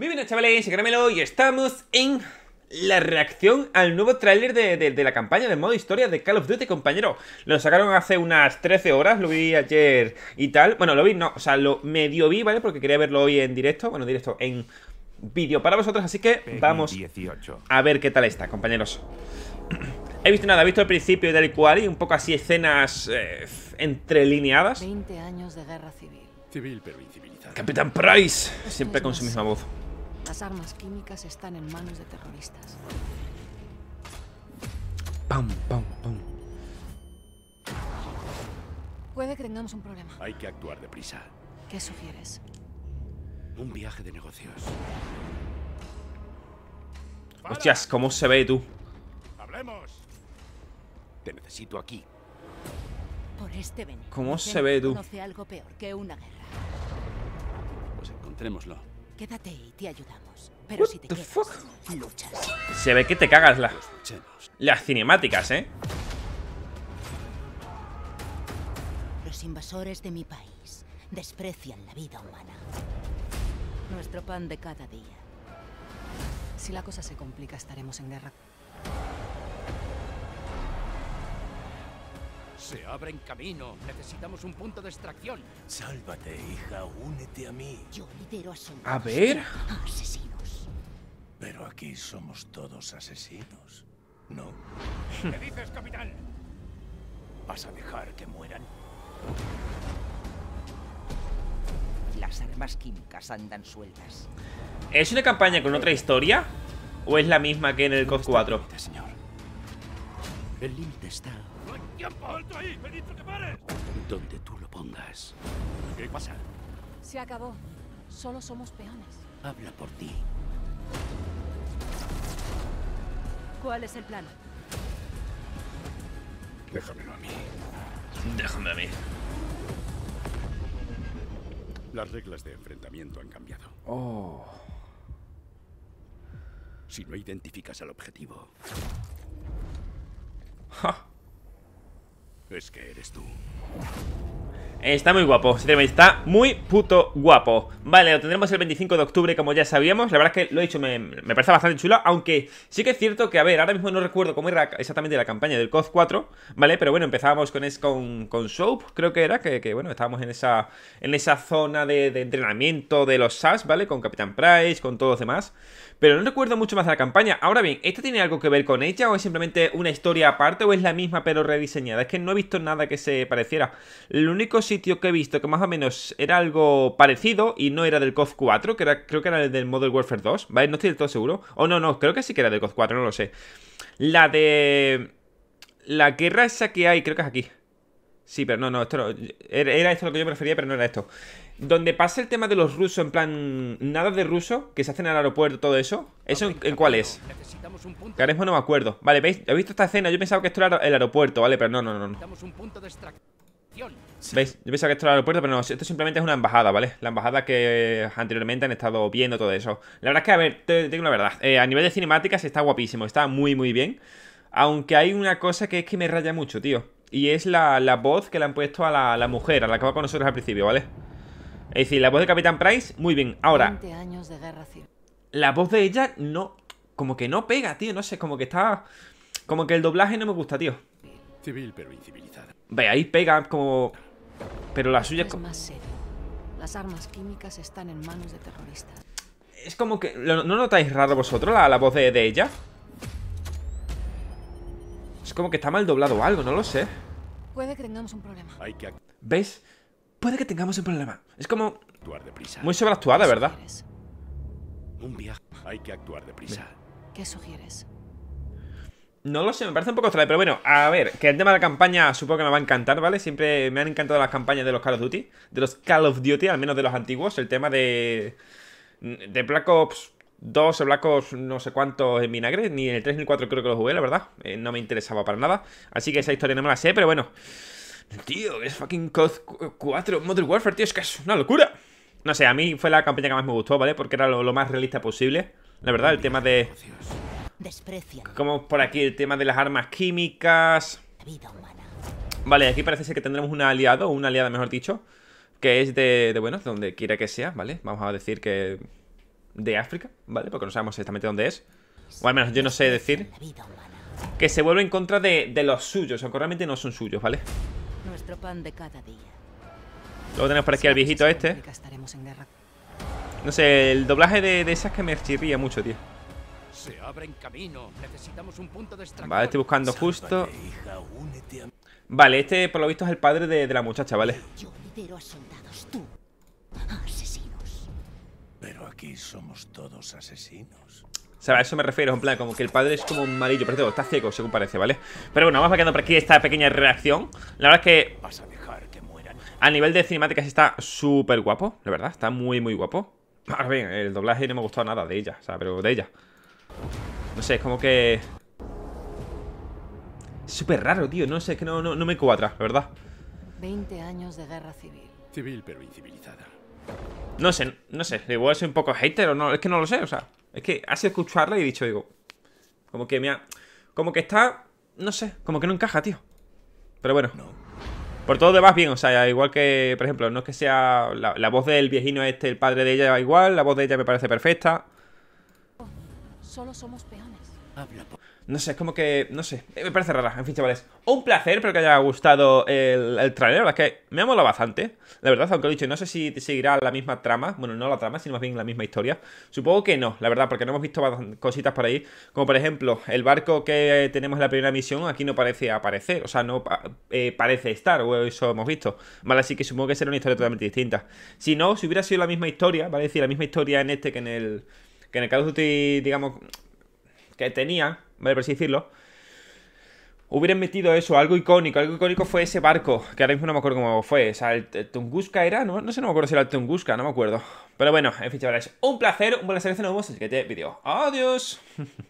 Muy bien, chavales, Caramelo y estamos en la reacción al nuevo tráiler de, la campaña de modo historia de Call of Duty, compañero. Lo sacaron hace unas 13 horas, lo vi ayer y tal. Bueno, lo vi, no, o sea, lo medio vi, ¿vale? Porque quería verlo hoy en directo, bueno, directo en vídeo para vosotros, así que vamos a ver qué tal está, compañeros. He visto nada, he visto el principio de tal cual, y un poco así escenas eh, entrelineadas. 20 años de guerra civil. Civil, pero Capitán Price, siempre con su misma voz. Las armas químicas están en manos de terroristas. Pam, pam, pam. Puede que tengamos un problema. Hay que actuar deprisa. ¿Qué sugieres? Un viaje de negocios. Hostias, ¿cómo se ve tú? Hablemos. Te necesito aquí. Por este ¿Cómo se ve tú? algo peor que una guerra. Pues encontrémoslo. Quédate y te ayudamos. Pero si te quedas, Se ve que te cagas las, las cinemáticas, ¿eh? Los invasores de mi país desprecian la vida humana. Nuestro pan de cada día. Si la cosa se complica, estaremos en guerra. Se abren camino. Necesitamos un punto de extracción. Sálvate, hija. Únete a mí. Yo lidero a A ver. Asesinos. Pero aquí somos todos asesinos. ¿No? ¿Qué dices, capitán? ¿Vas a dejar que mueran? Las armas químicas andan sueltas. ¿Es una campaña con otra historia? ¿O es la misma que en el COD 4? Señor. El límite está... ¡No hay tiempo! ¡Alto ahí! ¡He que pares! Donde tú lo pongas. ¿Qué pasa? Se acabó. Solo somos peones. Habla por ti. ¿Cuál es el plan? Déjamelo a mí. Déjame a mí. Las reglas de enfrentamiento han cambiado. Oh. Si no identificas al objetivo, es que eres tú. Está muy guapo, está muy puto guapo Vale, lo tendremos el 25 de octubre como ya sabíamos La verdad es que lo he dicho, me, parece bastante chulo Aunque sí que es cierto que, a ver, ahora mismo no recuerdo cómo era exactamente la campaña del COD 4 Vale, pero bueno, empezábamos con, con, Soap, creo que era que, bueno, estábamos en esa, en esa zona de, entrenamiento de los SAS, ¿vale? Con Capitán Price, con todos los demás Pero no recuerdo mucho más de la campaña Ahora bien, ¿esta tiene algo que ver con ella? ¿O es simplemente una historia aparte? ¿O es la misma pero rediseñada? Es que no he visto nada que se pareciera Lo único sitio que he visto que más o menos era algo parecido y no era del COD 4, que era, creo que era el del Model Warfare 2, ¿vale? No estoy del todo seguro. O no, no, creo que sí que era del COD 4, no lo sé. La de... La guerra esa que hay, creo que es aquí. Sí, pero no, no, esto era esto lo que yo prefería, pero no era esto. Donde pasa el tema de los rusos, en plan, nada de ruso, que se hacen al aeropuerto, todo eso. ¿Eso en, cuál es? no me acuerdo. Vale, ¿veis? ¿Habéis visto esta escena? Yo pensaba que esto era el aeropuerto, ¿vale? Pero no, no, no. no. ¿Veis? Yo pensaba que esto era el aeropuerto, pero no, esto simplemente es una embajada, ¿vale? La embajada que anteriormente han estado viendo todo eso. La verdad es que, a ver, tengo digo la verdad, eh, a nivel de cinemáticas está guapísimo, está muy, muy bien. Aunque hay una cosa que es que me raya mucho, tío. Y es la, voz que le han puesto a la, mujer, a la que va con nosotros al principio, ¿vale? Es decir, la voz de Capitán Price, muy bien. Ahora, la voz de ella no, como que no pega, tío, no sé, como que está... Como que el doblaje no me gusta, tío. Civil, pero incivilizada. Ve, ahí pega como... Pero la suya... Es más serio. Las armas químicas están en manos de terroristas. Es como que... ¿No notáis raro vosotros la, la voz de, ella? Es como que está mal doblado o algo, no lo sé. Puede que tengamos un problema. Hay que... ¿Veis? Puede que tengamos un problema. Es como... Muy sobreactuada, ¿verdad? Un viaje. Hay que actuar deprisa. ¿Qué sugieres? No lo sé, me parece un poco extraño, pero bueno, a ver, que el tema de la campaña supongo que me va a encantar, ¿vale? Siempre me han encantado las campañas de los Call of Duty, de los Call of Duty, al menos de los antiguos, el tema de... de Black Ops 2 o Black Ops no sé cuánto en vinagre, ni en el 3 ni el 4 creo que lo jugué, la verdad, eh, no me interesaba para nada, así que esa historia no me la sé, pero bueno... Tío, es fucking COD 4 Modern Warfare, tío, es que es una locura. No sé, a mí fue la campaña que más me gustó, ¿vale? Porque era lo más realista posible. La verdad, el tema de... Como por aquí el tema de las armas químicas. Vale, aquí parece ser que tendremos un aliado, o una aliada mejor dicho, que es de, de donde quiera que sea, ¿vale? Vamos a decir que de África, ¿vale? Porque no sabemos exactamente dónde es. O al menos yo no sé decir. Que se vuelve en contra de, los suyos, aunque realmente no son suyos, ¿vale? Luego tenemos por aquí al viejito este. No sé, el doblaje de, de esas que me chirría mucho, tío camino. un punto Vale, estoy buscando justo. Vale, este por lo visto es el padre de, la muchacha, ¿vale? Yo Pero aquí somos todos asesinos. O sea, a eso me refiero, en plan, como que el padre es como un malillo, pero está ciego, según parece, ¿vale? Pero bueno, vamos a quedando por aquí esta pequeña reacción. La verdad es que... a A nivel de cinemáticas está súper guapo, la verdad, está muy, muy guapo. Ahora bien, el doblaje no me gustó nada de ella, o sea, pero de ella. No sé, es como que... Es súper raro, tío. No sé, es que no, no, me cuadra, la verdad. 20 años de guerra civil. Civil, pero incivilizada. No sé, no sé. Igual soy un poco hater o no. Es que no lo sé, o sea. Es que has escucharla y dicho, digo... Como que me ha... Como que está... No sé, como que no encaja, tío. Pero bueno. Por todo demás bien, o sea, igual que, por ejemplo, no es que sea la, voz del viejino este, el padre de ella, igual, la voz de ella me parece perfecta. Solo somos peones. Habla no sé, es como que... No sé, eh, me parece rara. En fin, chavales, un placer, pero que haya gustado el, el trailer. La verdad es que me ha molado bastante. La verdad, aunque lo he dicho, no sé si seguirá la misma trama. Bueno, no la trama, sino más bien la misma historia. Supongo que no, la verdad, porque no hemos visto cositas por ahí. Como por ejemplo, el barco que tenemos en la primera misión aquí no parece aparecer. O sea, no eh, parece estar, o eso hemos visto. Vale, así que supongo que será una historia totalmente distinta. Si no, si hubiera sido la misma historia, vale, es decir, la misma historia en este que en el que en el caso of Duty, digamos, que tenía, ¿vale? por así decirlo, hubieran metido eso, algo icónico. Algo icónico fue ese barco, que ahora mismo no me acuerdo cómo fue. O sea, el, Tunguska era, no, no, sé, no me acuerdo si era el Tunguska, no me acuerdo. Pero bueno, en fin, chavales, un placer, un placer de nuevo, así que te vídeo. Adiós.